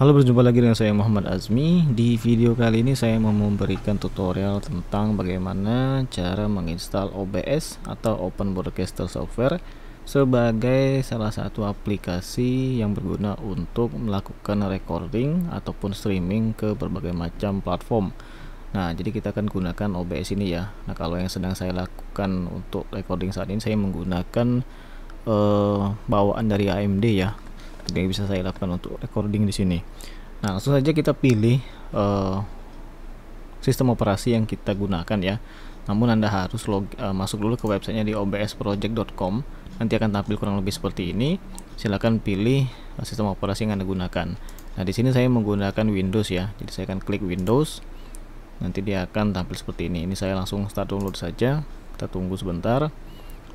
Halo berjumpa lagi dengan saya Muhammad Azmi Di video kali ini saya mau memberikan tutorial tentang bagaimana cara menginstal OBS atau Open Broadcaster Software sebagai salah satu aplikasi yang berguna untuk melakukan recording ataupun streaming ke berbagai macam platform Nah jadi kita akan gunakan OBS ini ya Nah kalau yang sedang saya lakukan untuk recording saat ini saya menggunakan uh, bawaan dari AMD ya tidak bisa saya lakukan untuk recording di sini. Nah, langsung saja kita pilih uh, sistem operasi yang kita gunakan ya. Namun Anda harus log, uh, masuk dulu ke websitenya di obsproject.com. Nanti akan tampil kurang lebih seperti ini. Silakan pilih eh, sistem operasi yang Anda gunakan. Nah, di sini saya menggunakan Windows ya. Jadi saya akan klik Windows. Nanti dia akan tampil seperti ini. Ini saya langsung start download saja. Kita tunggu sebentar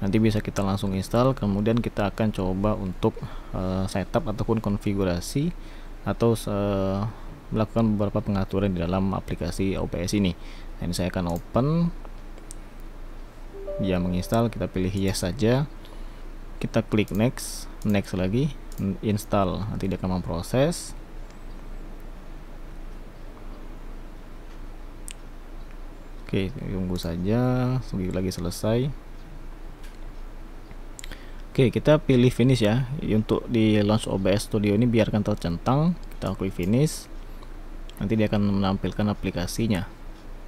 nanti bisa kita langsung install kemudian kita akan coba untuk uh, setup ataupun konfigurasi atau uh, melakukan beberapa pengaturan di dalam aplikasi ops ini nah, ini saya akan open dia menginstal kita pilih yes saja kita klik next next lagi install nanti dia akan memproses oke tunggu saja lagi selesai Oke kita pilih finish ya untuk di launch OBS Studio ini biarkan tercentang kita klik finish nanti dia akan menampilkan aplikasinya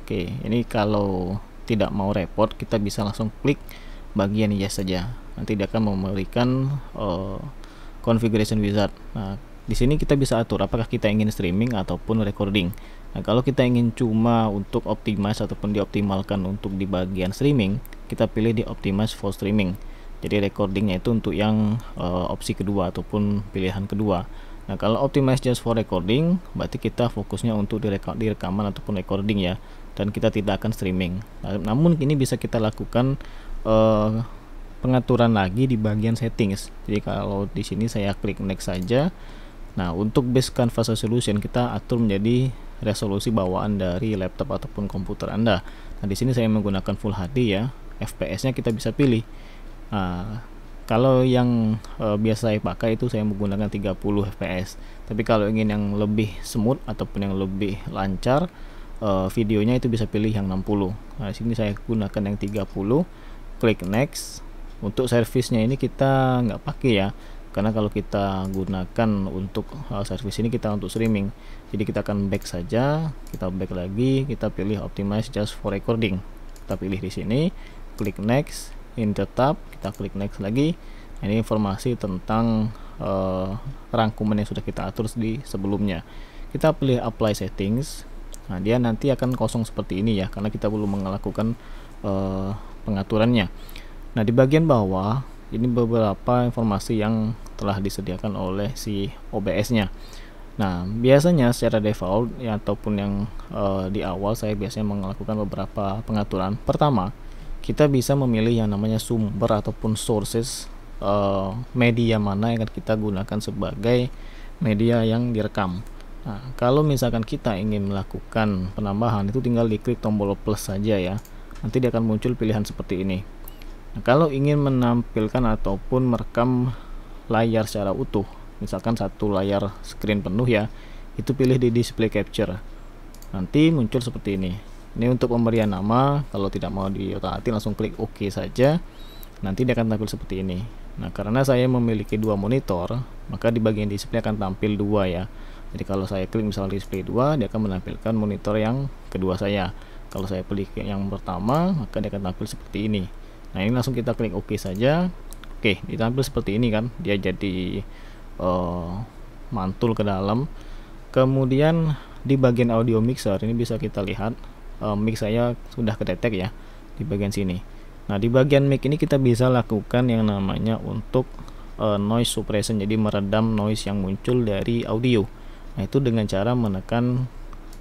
Oke ini kalau tidak mau repot kita bisa langsung klik bagian yes saja nanti dia akan memberikan uh, configuration wizard nah di sini kita bisa atur apakah kita ingin streaming ataupun recording. Nah, kalau kita ingin cuma untuk optimize ataupun dioptimalkan untuk di bagian streaming, kita pilih di optimize for streaming jadi recordingnya itu untuk yang uh, opsi kedua ataupun pilihan kedua nah kalau optimize just for recording berarti kita fokusnya untuk direkam, direkaman ataupun recording ya dan kita tidak akan streaming nah, namun ini bisa kita lakukan uh, pengaturan lagi di bagian settings jadi kalau di sini saya klik next saja nah untuk base canvas resolution kita atur menjadi resolusi bawaan dari laptop ataupun komputer anda nah di sini saya menggunakan full HD ya FPS nya kita bisa pilih Nah, kalau yang e, biasa saya pakai itu saya menggunakan 30 fps. Tapi kalau ingin yang lebih smooth ataupun yang lebih lancar e, videonya itu bisa pilih yang 60. Nah, sini saya gunakan yang 30. Klik next. Untuk servisnya ini kita nggak pakai ya. Karena kalau kita gunakan untuk uh, eh, service ini kita untuk streaming. Jadi kita akan back saja, kita back lagi, kita pilih optimize just for recording. Kita pilih di sini, klik next ini tetap kita klik next lagi ini informasi tentang uh, rangkuman yang sudah kita atur di sebelumnya kita pilih apply settings nah dia nanti akan kosong seperti ini ya karena kita belum melakukan uh, pengaturannya nah di bagian bawah ini beberapa informasi yang telah disediakan oleh si OBS nya Nah, biasanya secara default ya, ataupun yang uh, di awal saya biasanya melakukan beberapa pengaturan. Pertama, kita bisa memilih yang namanya sumber ataupun sources uh, media mana yang akan kita gunakan sebagai media yang direkam. Nah, kalau misalkan kita ingin melakukan penambahan itu tinggal diklik tombol plus saja ya. Nanti dia akan muncul pilihan seperti ini. Nah, kalau ingin menampilkan ataupun merekam layar secara utuh, misalkan satu layar screen penuh ya, itu pilih di display capture. Nanti muncul seperti ini. Ini untuk pemberian nama, kalau tidak mau otak atik langsung klik OK saja. Nanti dia akan tampil seperti ini. Nah, karena saya memiliki dua monitor, maka di bagian display akan tampil dua ya. Jadi kalau saya klik misalnya display dua, dia akan menampilkan monitor yang kedua saya. Kalau saya klik yang pertama, maka dia akan tampil seperti ini. Nah, ini langsung kita klik OK saja. Oke, ditampil seperti ini kan. Dia jadi uh, mantul ke dalam. Kemudian di bagian audio mixer ini bisa kita lihat uh, mic saya sudah ketetek ya di bagian sini nah di bagian mic ini kita bisa lakukan yang namanya untuk uh, noise suppression jadi meredam noise yang muncul dari audio nah itu dengan cara menekan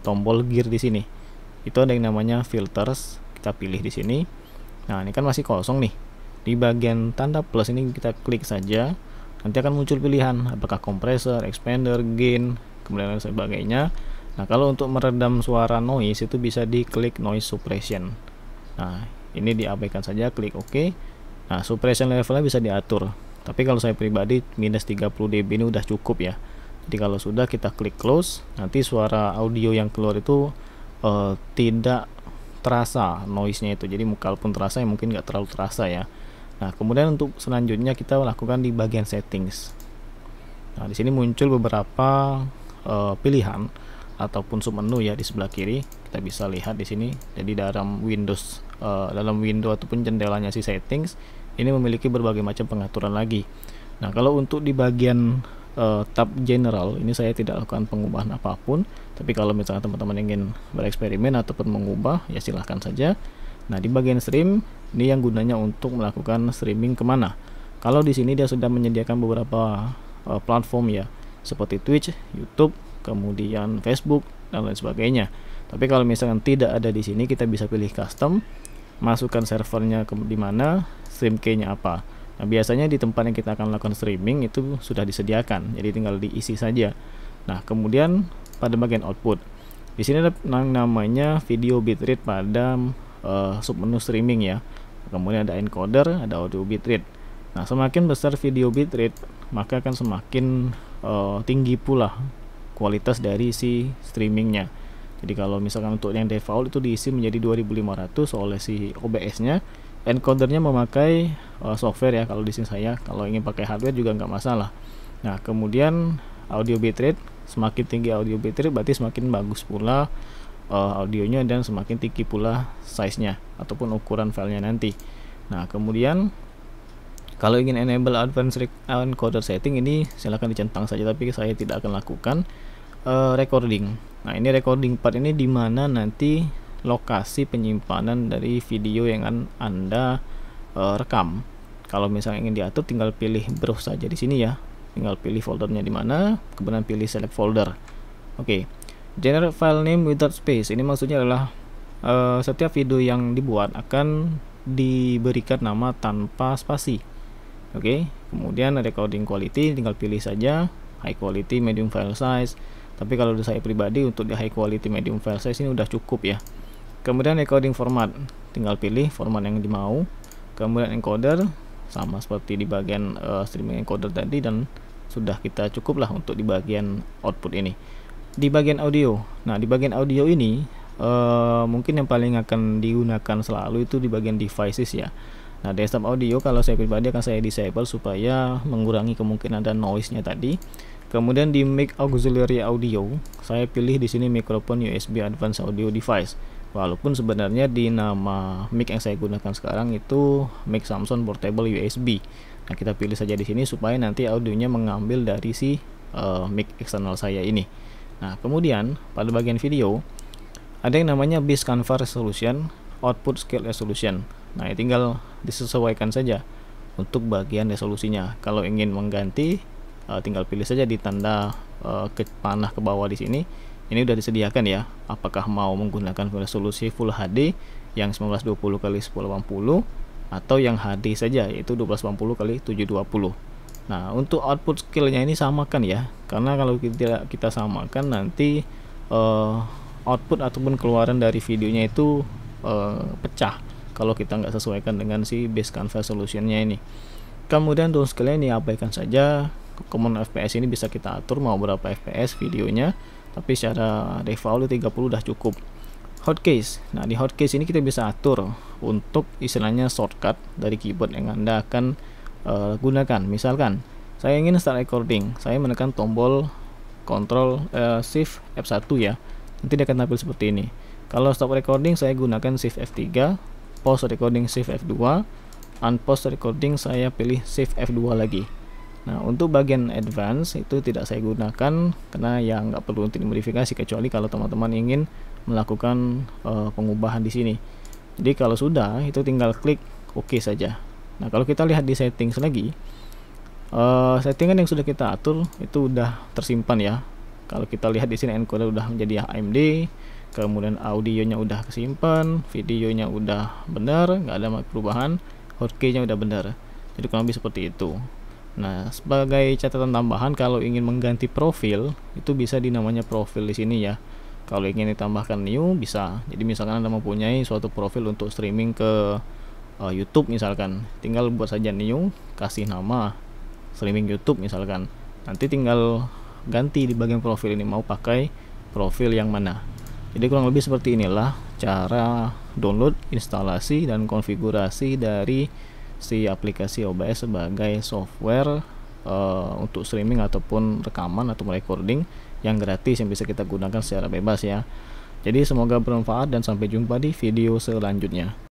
tombol gear di sini itu ada yang namanya filters kita pilih di sini nah ini kan masih kosong nih di bagian tanda plus ini kita klik saja nanti akan muncul pilihan apakah kompresor, expander, gain, kemudian dan sebagainya Nah, kalau untuk meredam suara noise itu bisa diklik noise suppression. Nah, ini diabaikan saja, klik OK. Nah, suppression levelnya bisa diatur. Tapi kalau saya pribadi minus 30 dB ini udah cukup ya. Jadi kalau sudah kita klik close, nanti suara audio yang keluar itu uh, tidak terasa noise-nya itu. Jadi kalaupun terasa ya mungkin nggak terlalu terasa ya. Nah, kemudian untuk selanjutnya kita lakukan di bagian settings. Nah, di sini muncul beberapa uh, pilihan ataupun submenu ya di sebelah kiri kita bisa lihat di sini jadi dalam Windows uh, dalam window ataupun jendelanya si settings ini memiliki berbagai macam pengaturan lagi nah kalau untuk di bagian uh, tab general ini saya tidak lakukan pengubahan apapun tapi kalau misalnya teman-teman ingin bereksperimen ataupun mengubah ya silahkan saja nah di bagian stream ini yang gunanya untuk melakukan streaming kemana kalau di sini dia sudah menyediakan beberapa uh, platform ya seperti Twitch, YouTube, kemudian Facebook dan lain sebagainya. Tapi kalau misalkan tidak ada di sini, kita bisa pilih custom, masukkan servernya ke di mana, stream key-nya apa. Nah, biasanya di tempat yang kita akan lakukan streaming itu sudah disediakan, jadi tinggal diisi saja. Nah, kemudian pada bagian output. Di sini ada namanya video bitrate pada uh, eh, menu streaming ya. Kemudian ada encoder, ada audio bitrate. Nah, semakin besar video bitrate, maka akan semakin uh, tinggi pula kualitas dari si streamingnya jadi kalau misalkan untuk yang default itu diisi menjadi 2500 oleh si OBS nya encodernya memakai uh, software ya kalau di sini saya kalau ingin pakai hardware juga nggak masalah nah kemudian audio bitrate semakin tinggi audio bitrate berarti semakin bagus pula uh, audionya dan semakin tinggi pula size nya ataupun ukuran filenya nanti nah kemudian kalau ingin enable advanced uh, encoder setting ini silahkan dicentang saja tapi saya tidak akan lakukan uh, recording. Nah, ini recording part ini dimana nanti lokasi penyimpanan dari video yang akan Anda uh, rekam. Kalau misalnya ingin diatur tinggal pilih browse saja di sini ya. Tinggal pilih foldernya di mana, kemudian pilih select folder. Oke. Okay. Generate file name without space. Ini maksudnya adalah uh, setiap video yang dibuat akan diberikan nama tanpa spasi oke okay. kemudian recording quality tinggal pilih saja high quality medium file size tapi kalau saya pribadi untuk di high quality medium file size ini udah cukup ya kemudian recording format tinggal pilih format yang dimau kemudian encoder sama seperti di bagian uh, streaming encoder tadi dan sudah kita cukup lah untuk di bagian output ini di bagian audio nah di bagian audio ini uh, mungkin yang paling akan digunakan selalu itu di bagian devices ya Nah, desktop audio kalau saya pribadi akan saya disable supaya mengurangi kemungkinan dan noise-nya tadi. Kemudian di mic auxiliary audio, saya pilih di sini mikrofon USB Advanced Audio Device. Walaupun sebenarnya di nama mic yang saya gunakan sekarang itu mic Samsung Portable USB. Nah, kita pilih saja di sini supaya nanti audionya mengambil dari si uh, mic eksternal saya ini. Nah, kemudian pada bagian video ada yang namanya Base Canva Resolution, Output Scale Resolution. Nah, ya tinggal disesuaikan saja untuk bagian resolusinya. Kalau ingin mengganti, eh, tinggal pilih saja di tanda uh, ke panah ke bawah di sini. Ini sudah disediakan ya. Apakah mau menggunakan resolusi Full HD yang 1920 x 1080 atau yang HD saja yaitu 1280 x 720. Nah, untuk output skillnya ini samakan ya. Karena kalau kita kita samakan nanti uh, output ataupun keluaran dari videonya itu uh, pecah kalau kita nggak sesuaikan dengan si base canvas solutionnya ini kemudian tools ini diabaikan saja common fps ini bisa kita atur mau berapa fps videonya tapi secara default 30 udah cukup case. nah di hot case ini kita bisa atur untuk istilahnya shortcut dari keyboard yang anda akan uh, gunakan misalkan saya ingin start recording saya menekan tombol control uh, Shift F1 ya nanti dia akan tampil seperti ini kalau stop recording saya gunakan Shift F3 pause recording Save F2 unpause recording saya pilih Save F2 lagi nah untuk bagian advance itu tidak saya gunakan karena ya nggak perlu untuk dimodifikasi kecuali kalau teman-teman ingin melakukan uh, pengubahan di sini jadi kalau sudah itu tinggal klik OK saja nah kalau kita lihat di settings lagi uh, settingan yang sudah kita atur itu udah tersimpan ya kalau kita lihat di sini encoder udah menjadi AMD kemudian audionya udah kesimpan videonya udah benar nggak ada perubahan nya udah benar jadi kurang lebih seperti itu nah sebagai catatan tambahan kalau ingin mengganti profil itu bisa di namanya profil di sini ya kalau ingin ditambahkan new bisa jadi misalkan anda mempunyai suatu profil untuk streaming ke uh, YouTube misalkan tinggal buat saja new kasih nama streaming YouTube misalkan nanti tinggal ganti di bagian profil ini mau pakai profil yang mana jadi kurang lebih seperti inilah cara download, instalasi, dan konfigurasi dari si aplikasi OBS sebagai software uh, untuk streaming ataupun rekaman atau recording yang gratis yang bisa kita gunakan secara bebas ya. Jadi semoga bermanfaat dan sampai jumpa di video selanjutnya.